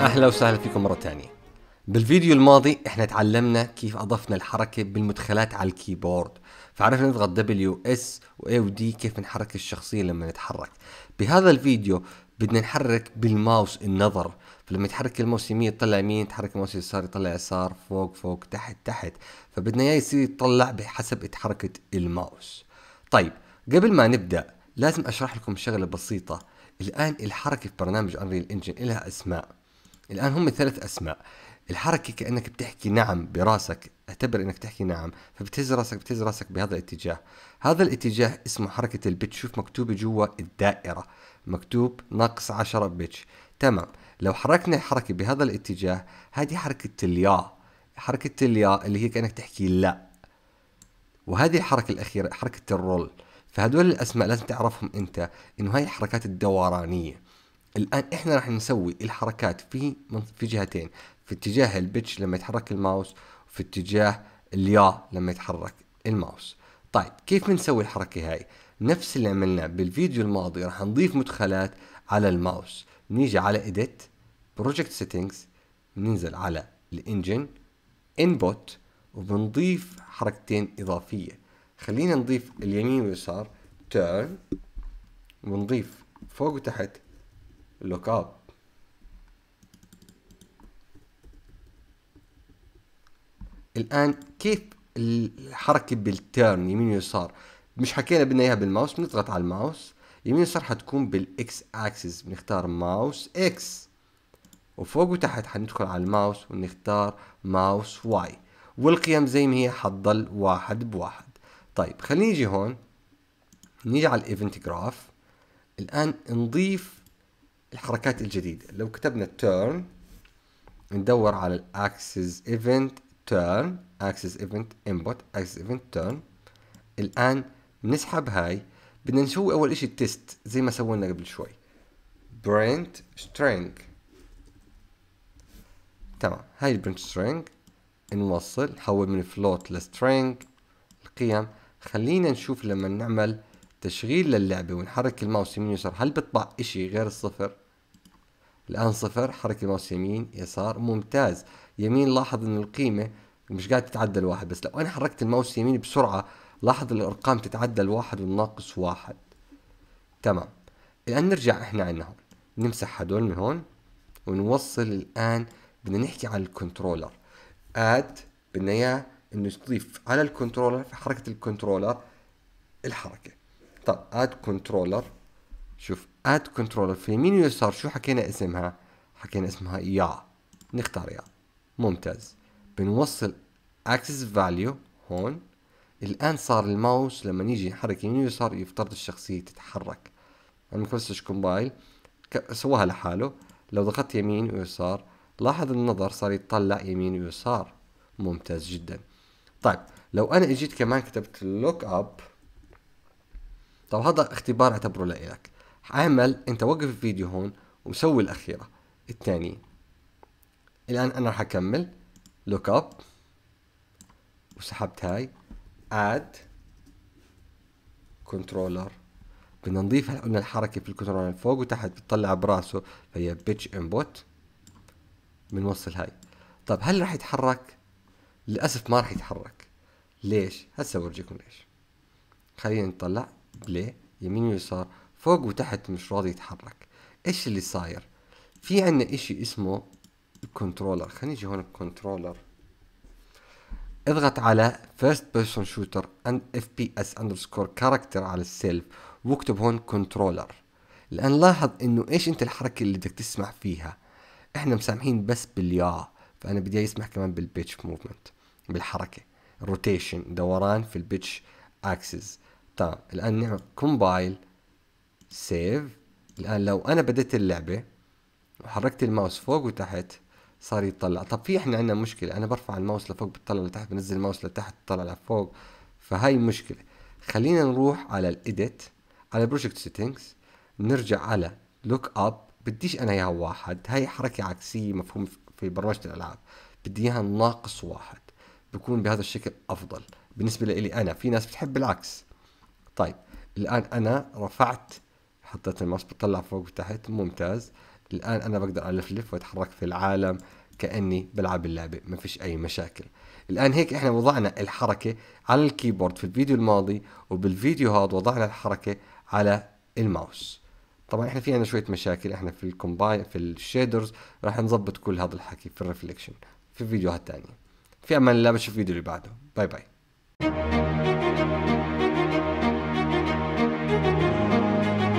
اهلا وسهلا فيكم مره ثانيه بالفيديو الماضي احنا تعلمنا كيف اضفنا الحركه بالمدخلات على الكيبورد فعرفنا نضغط دبليو اس و A و D كيف نحرك الشخصيه لما نتحرك بهذا الفيديو بدنا نحرك بالماوس النظر فلما يتحرك الماوس يمين يطلع يمين يتحرك الماوس يسار يطلع يسار فوق فوق تحت تحت فبدنا اياه يصير يطلع بحسب حركه الماوس طيب قبل ما نبدا لازم اشرح لكم شغله بسيطه الان الحركه في برنامج انريل انجن لها اسماء الآن هم ثلاث أسماء الحركة كأنك بتحكي نعم براسك اعتبر انك تحكي نعم فبتهز راسك بتهز راسك بهذا الاتجاه هذا الاتجاه اسمه حركة البت شوف مكتوبة جوا الدائرة مكتوب ناقص عشرة بتش تمام لو حركنا الحركة بهذا الاتجاه هذه حركة الياء حركة الياء اللي هي كأنك تحكي لا وهذه الحركة الأخيرة حركة الرول فهدول الأسماء لازم تعرفهم أنت إنه هاي الحركات الدورانية الان احنا راح نسوي الحركات في في جهتين في اتجاه البتش لما يتحرك الماوس وفي اتجاه اليا لما يتحرك الماوس طيب كيف بنسوي الحركه هاي نفس اللي عملناه بالفيديو الماضي راح نضيف مدخلات على الماوس نيجي على اديت بروجكت سيتنجز ننزل على الانجن انبوت وبنضيف حركتين اضافيه خلينا نضيف اليمين واليسار تيرن ونضيف فوق وتحت لوك اب الان كيف الحركه بالتيرن يمين ويسار مش حكينا بدنا اياها بالماوس بنضغط على الماوس يمين ويسار حتكون بالاكس اكسس بنختار ماوس اكس وفوق وتحت حندخل على الماوس ونختار ماوس واي والقيم زي ما هي حتضل واحد بواحد طيب خلينا نيجي هون نيجي على الايفنت جراف الان نضيف الحركات الجديدة لو كتبنا turn ندور على الاكسس ايفنت turn اكسس ايفنت input اكسس ايفنت turn الآن نسحب هاي بدنا نسوي أول إشي تيست زي ما سوينا قبل شوي print string تمام هاي البرنت string نوصل نحول من float string القيم خلينا نشوف لما نعمل تشغيل للعبة ونحرك الماوس يمين يسار هل بيطبع إشي غير الصفر الآن صفر حركة ماوس يمين يسار ممتاز يمين لاحظ أن القيمة مش قاعد تتعدى واحد بس لو أنا حركت الماوس يمين بسرعة لاحظ الأرقام تتعدى واحد والناقص واحد تمام الآن نرجع إحنا عندنا هون نمسح هدول من هون ونوصل الآن بدنا نحكي عن الكنترولر آد بدنا إياه إنه تضيف على الكنترولر في حركة الكنترولر الحركة طب آد كنترولر شوف اد كنترولر في اليمين واليسار شو حكينا اسمها حكينا اسمها يا نختار يا ممتاز بنوصل اكسس فاليو هون الان صار الماوس لما نيجي نحرك يمين ويسار يفترض الشخصيه تتحرك المكسش كومبايل سواها لحاله لو ضغطت يمين ويسار لاحظ النظر صار يتطلع يمين ويسار ممتاز جدا طيب لو انا اجيت كمان كتبت لوك اب طب هذا اختبار اعتبره لإلك عمل انت وقف الفيديو هون وسوي الاخيره الثانيه الان انا راح اكمل لوك اب وسحبت هاي اد كنترولر بدنا نضيف قلنا الحركه في الكنترولر فوق وتحت بتطلع براسه فهي بيتش انبوت بنوصل هاي طب هل راح يتحرك للاسف ما راح يتحرك ليش هسه بورجيكم ليش خلينا نطلع بلاي يمين ويسار فوق وتحت مش راضي يتحرك ايش اللي صاير في عندنا اشي اسمه الكنترولر خلينا نجي هون الكنترولر اضغط على first person shooter and fps underscore character على السيلف واكتب هون كنترولر لان لاحظ انه ايش انت الحركه اللي بدك تسمع فيها احنا مسامحين بس باليا فانا بدي يسمح كمان بالبيتش موفمنت بالحركه روتيشن دوران في البيتش اكسس تمام الان نعمل كومبايل سيف الان لو انا بديت اللعبه وحركت الماوس فوق وتحت صار يطلع طب في احنا عندنا مشكله انا برفع الماوس لفوق بتطلع لتحت بنزل الماوس لتحت بتطلع لفوق فهاي مشكله خلينا نروح على الايديت على بروجكت سيتنجز نرجع على لوك اب بديش انا اياها واحد هاي حركه عكسيه مفهوم في برمجه الالعاب بدي اياها ناقص واحد بكون بهذا الشكل افضل بالنسبه لي انا في ناس بتحب العكس طيب الان انا رفعت حطيت الماوس بطلع فوق وتحت ممتاز الآن أنا بقدر ألفلف وأتحرك في العالم كأني بلعب اللعبة ما فيش أي مشاكل الآن هيك إحنا وضعنا الحركة على الكيبورد في الفيديو الماضي وبالفيديو هذا وضعنا الحركة على الماوس طبعا احنا في عندنا شويه مشاكل احنا في الكومباين في الشيدرز راح نظبط كل هذا الحكي في الريفليكشن في فيديوهات ثانيه في امان الله بشوف الفيديو اللي بعده باي باي